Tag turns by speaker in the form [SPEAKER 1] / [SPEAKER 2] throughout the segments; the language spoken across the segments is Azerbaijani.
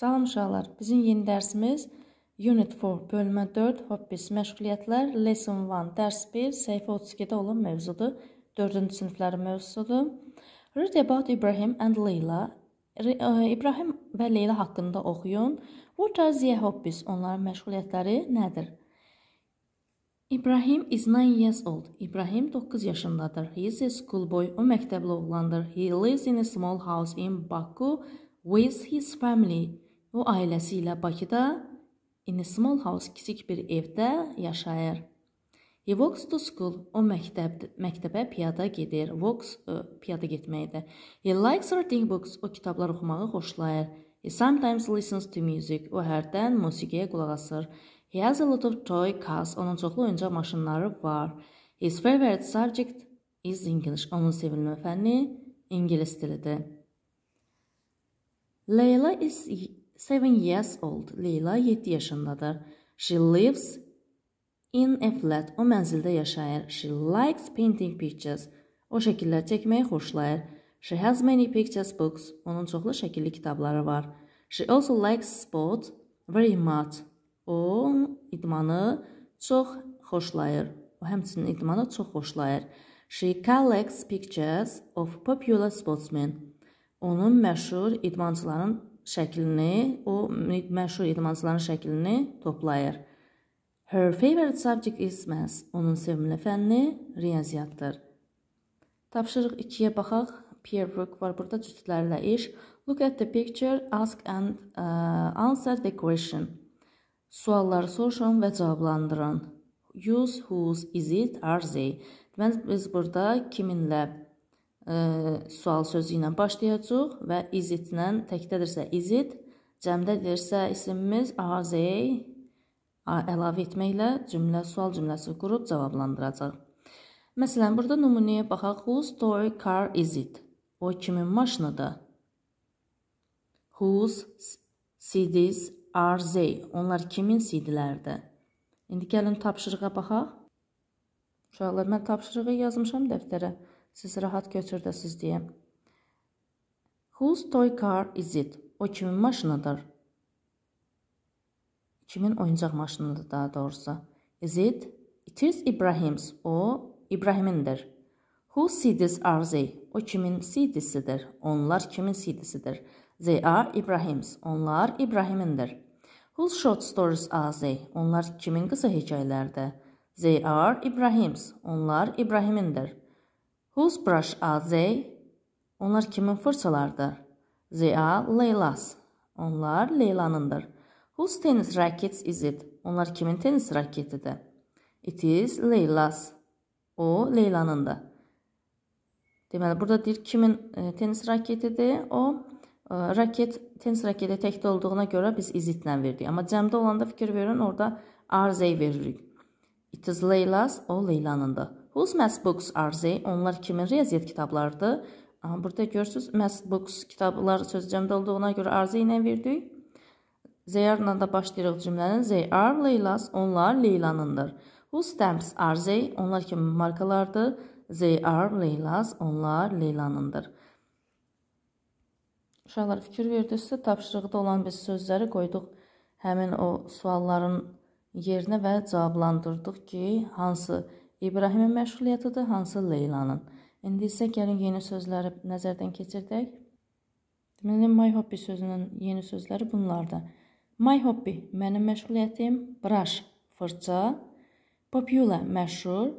[SPEAKER 1] Salam uşaqlar, bizim yeni dərsimiz Unit 4, bölmə 4, Hobbies, məşğuliyyətlər, Lesson 1, dərs 1, səhifə 32-də olan mövzudur, 4-cü siniflərin mövzusudur. Read about Ibrahim and Leyla. E, İbrahim və Leyla haqqında oxuyun. What are their hobbies? Onların məşğuliyyətləri nədir? İbrahim is 9 years old. İbrahim 9 yaşındadır. He is a schoolboy. O məktəbli oğlandır. He lives in a small house in Baku with his family. O ailəsi ilə Bakıda in a small house kiçik bir evdə yaşayır. He walks to school. O məktəb məktəbə piyada gedir. Walks ə, e, piyada getməkdir. He likes reading books. O kitablar oxumağı xoşlayır. He sometimes listens to music. O hərdən musiqiyə qulaq asır. He has a lot of toy cars. Onun çoxlu oyuncaq maşınları var. His favorite subject is English. Onun sevilmə fənni ingilis dilidir. Leyla is seven years old. Leyla 7 yaşındadır. She lives in a flat. O mənzildə yaşayır. She likes painting pictures. O şəkillər çəkməyi xoşlayır. She has many pictures books. Onun çoxlu şəkilli kitabları var. She also likes sport very much. O idmanı çox xoşlayır. O həmçinin idmanı çox xoşlayır. She collects pictures of popular sportsmen. Onun məşhur idmançıların şəklini, o məşhur idmançıların şəklini toplayır. Her favorite subject is math. Onun sevimli fənni riyaziyyatdır. Tapşırıq 2-yə baxaq. Peer work var burada cütlərlə iş. Look at the picture, ask and uh, answer the question. Sualları soruşun və cavablandırın. Use, whose, is it, are they? Deməli biz burada kiminlə sual sözü ilə başlayacağıq və izitlə təkdədirsə izit, cəmdədirsə isimimiz azey əlavə etməklə cümlə sual cümləsi qurub cavablandıracaq. Məsələn, burada nümunəyə baxaq. Whose toy car is it? O kimin maşınıdır? Whose CDs are they? Onlar kimin CD-ləridir? İndi gəlin tapşırığa baxaq. Uşaqlar, mən tapşırığı yazmışam dəftərə siz rahat götürdəsiz deyə. Whose toy car is it? O kimin maşınıdır? Kimin oyuncaq maşınıdır daha doğrusu? Is it? It is Ibrahim's. O İbrahimindir. Whose CDs are they? O kimin CD'sidir? Onlar kimin CD'sidir? They are Ibrahim's. Onlar İbrahimindir. Whose short stories are they? Onlar kimin qısa hekayələrdir? They are Ibrahim's. Onlar İbrahimindir. Whose brush are they? Onlar kimin fırçalardır? They are Leyla's. Onlar Leyla'nındır. Whose tennis racket is it? Onlar kimin tenis raketidir? It is Leyla's. O Leyla'nındır. Deməli, burada deyir kimin e, tenis raketidir? O e, raket tenis raketi təkdə olduğuna görə biz is it-lə verdik. Amma cəmdə olanda fikir verin, orada are they veririk. It is Leyla's, o Leyla'nındır. Whose math books are they? Onlar kimin riyaziyyat kitablarıdır? Aha, burada görürsünüz math books kitablar sözcəmdə olduğuna görə are they ilə verdik. They are-la da başlayırıq cümləni. They are Leylas, onlar Leylanındır. Whose stamps are they? Onlar kimin markalardır? They are Leylas, onlar Leylanındır. Uşaqlar fikir verdinizsə, tapşırıqda olan biz sözləri qoyduq həmin o sualların yerinə və cavablandırdıq ki, hansı sözləri İbrahimin məşğuliyyətidir, hansı Leylanın. İndi isə gəlin yeni sözləri nəzərdən keçirdək. Deməli, my hobby sözünün yeni sözləri bunlardır. My hobby mənim məşğuliyyətim, brush fırça, popular məşhur,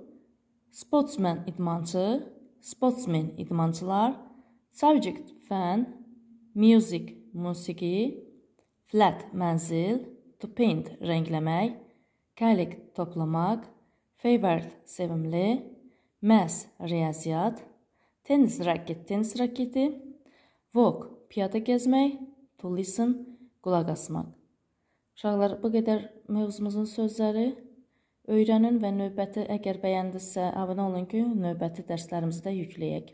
[SPEAKER 1] sportsman idmançı, sportsmen idmançılar, subject fən, music musiqi, flat mənzil, to paint rəngləmək, collect toplamaq, Favored sevimli, məhz riyaziyyat, tennis raket tennis raketi, walk piyada gəzmək, to listen qulaq asmaq. Uşaqlar, bu qədər mövzumuzun sözləri. Öyrənin və növbəti əgər bəyəndisə, abunə olun ki, növbəti dərslərimizi də yükləyək.